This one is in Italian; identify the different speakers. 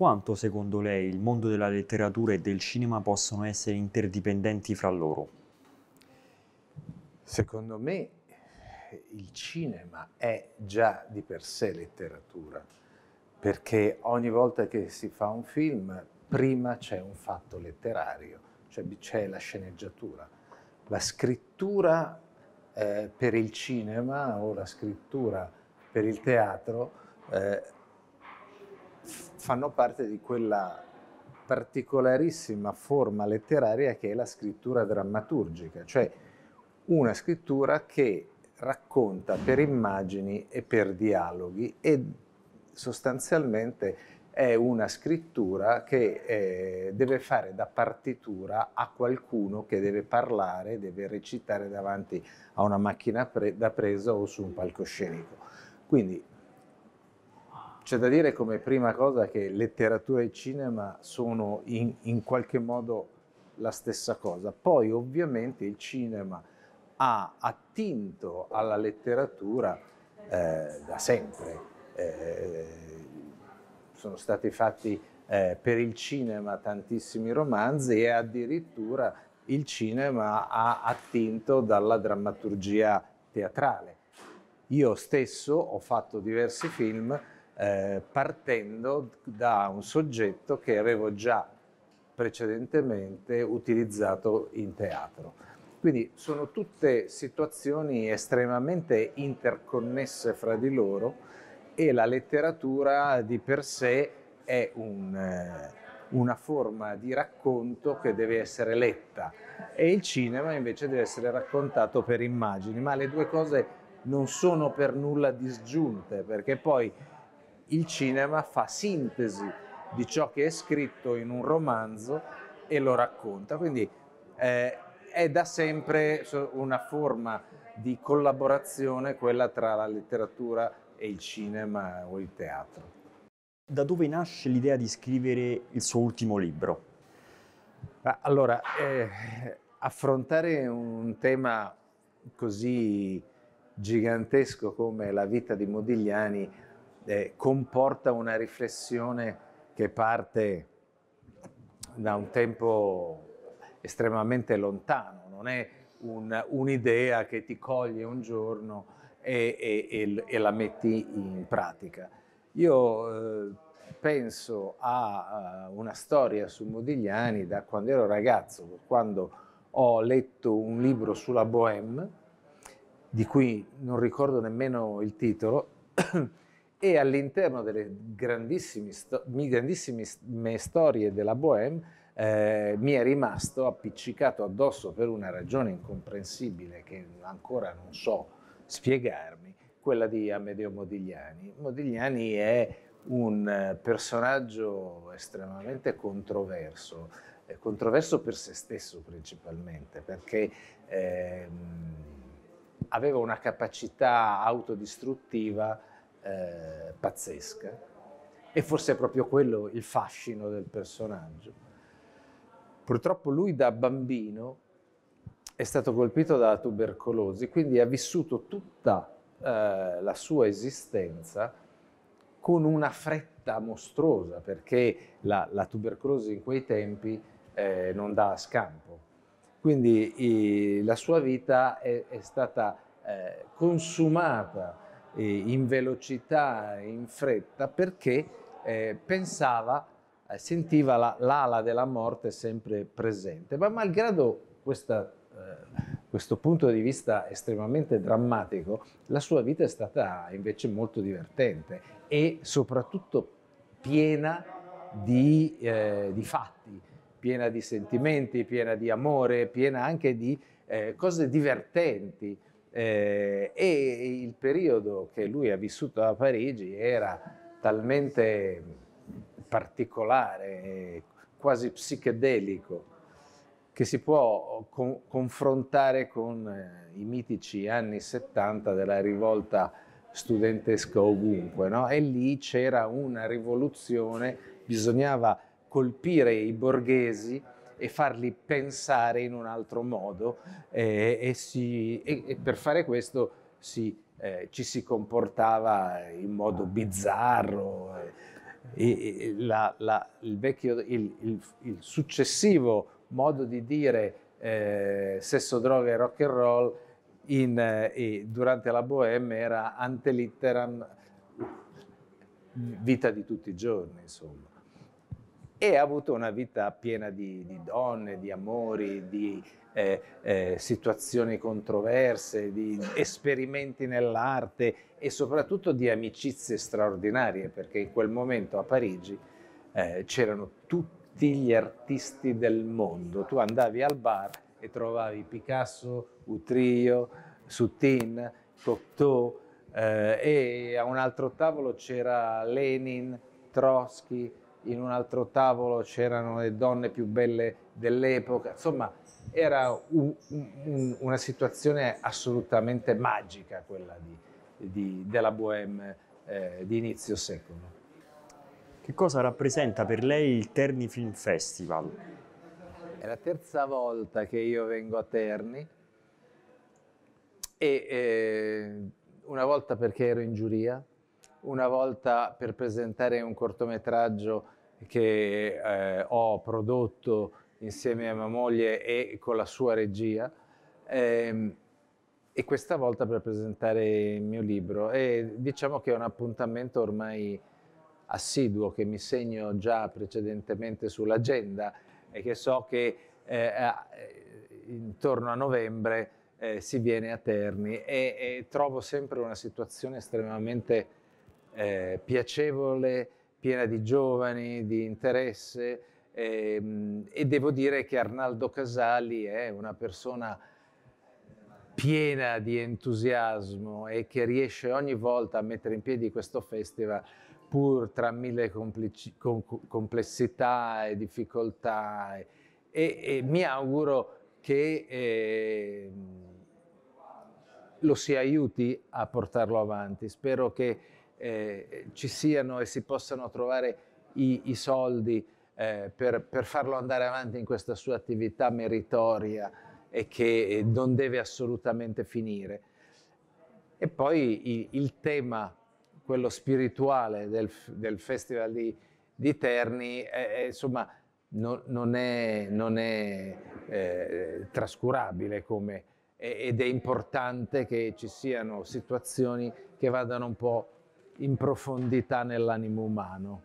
Speaker 1: Quanto secondo lei il mondo della letteratura e del cinema possono essere interdipendenti fra loro? Secondo me il cinema è già di per sé letteratura, perché ogni volta che si fa un film prima c'è un fatto letterario, cioè c'è la sceneggiatura. La scrittura eh, per il cinema o la scrittura per il teatro eh, fanno parte di quella particolarissima forma letteraria che è la scrittura drammaturgica, cioè una scrittura che racconta per immagini e per dialoghi e sostanzialmente è una scrittura che eh, deve fare da partitura a qualcuno che deve parlare, deve recitare davanti a una macchina pre da presa o su un palcoscenico. Quindi c'è da dire come prima cosa che letteratura e cinema sono in, in qualche modo la stessa cosa. Poi ovviamente il cinema ha attinto alla letteratura eh, da sempre. Eh, sono stati fatti eh, per il cinema tantissimi romanzi e addirittura il cinema ha attinto dalla drammaturgia teatrale. Io stesso ho fatto diversi film eh, partendo da un soggetto che avevo già precedentemente utilizzato in teatro. Quindi sono tutte situazioni estremamente interconnesse fra di loro e la letteratura di per sé è un, eh, una forma di racconto che deve essere letta e il cinema invece deve essere raccontato per immagini, ma le due cose non sono per nulla disgiunte perché poi il cinema fa sintesi di ciò che è scritto in un romanzo e lo racconta. Quindi eh, è da sempre una forma di collaborazione quella tra la letteratura e il cinema o il teatro. Da dove nasce l'idea di scrivere il suo ultimo libro? Allora, eh, affrontare un tema così gigantesco come la vita di Modigliani eh, comporta una riflessione che parte da un tempo estremamente lontano, non è un, un'idea che ti coglie un giorno e, e, e la metti in pratica. Io eh, penso a uh, una storia su Modigliani da quando ero ragazzo, quando ho letto un libro sulla Bohème, di cui non ricordo nemmeno il titolo, e all'interno delle grandissime, grandissime storie della Bohème eh, mi è rimasto appiccicato addosso per una ragione incomprensibile che ancora non so spiegarmi, quella di Amedeo Modigliani. Modigliani è un personaggio estremamente controverso, eh, controverso per se stesso principalmente, perché eh, aveva una capacità autodistruttiva eh, pazzesca e forse è proprio quello il fascino del personaggio. Purtroppo lui da bambino è stato colpito dalla tubercolosi, quindi ha vissuto tutta eh, la sua esistenza con una fretta mostruosa, perché la, la tubercolosi in quei tempi eh, non dà scampo. Quindi i, la sua vita è, è stata eh, consumata in velocità, in fretta, perché eh, pensava, eh, sentiva la, l'ala della morte sempre presente. Ma malgrado questa, eh, questo punto di vista estremamente drammatico, la sua vita è stata invece molto divertente e soprattutto piena di, eh, di fatti, piena di sentimenti, piena di amore, piena anche di eh, cose divertenti eh, e il periodo che lui ha vissuto a Parigi era talmente particolare, quasi psichedelico, che si può co confrontare con eh, i mitici anni 70 della rivolta studentesca ovunque. No? E lì c'era una rivoluzione, bisognava colpire i borghesi e farli pensare in un altro modo eh, e, si, e, e, per fare questo si, eh, ci si comportava in modo bizzarro. Eh, e, la, la, il, vecchio, il, il, il, successivo modo di dire eh, sesso, droga e rock and roll in, eh, durante la Bohème era ante litteram vita di tutti i giorni, insomma e ha avuto una vita piena di, di donne, di amori, di eh, eh, situazioni controverse, di esperimenti nell'arte e soprattutto di amicizie straordinarie, perché in quel momento a Parigi eh, c'erano tutti gli artisti del mondo. Tu andavi al bar e trovavi Picasso, Utrio, Soutine, Cocteau eh, e a un altro tavolo c'era Lenin, Trotsky, in un altro tavolo c'erano le donne più belle dell'epoca, insomma era un, un, una situazione assolutamente magica quella di, di, della Bohème eh, di inizio secolo. Che cosa rappresenta per lei il Terni Film Festival? È la terza volta che io vengo a Terni e eh, una volta perché ero in giuria una volta per presentare un cortometraggio che eh, ho prodotto insieme a mia moglie e con la sua regia ehm, e questa volta per presentare il mio libro e diciamo che è un appuntamento ormai assiduo che mi segno già precedentemente sull'agenda e che so che eh, eh intorno a novembre eh, si viene a Terni e, e trovo sempre una situazione estremamente eh, piacevole, piena di giovani, di interesse ehm, e devo dire che Arnaldo Casali è una persona piena di entusiasmo e che riesce ogni volta a mettere in piedi questo festival pur tra mille complessità e difficoltà e, e mi auguro che eh, lo si aiuti a portarlo avanti. Spero che eh, ci siano e si possano trovare i, i soldi eh, per, per, farlo andare avanti in questa sua attività meritoria e che eh, non deve assolutamente finire. E poi il, il tema, quello spirituale del, del Festival di, di Terni, eh, eh insomma, non, non è, non è eh, trascurabile come, ed è importante che ci siano situazioni che vadano un po' in profondità nell'animo umano.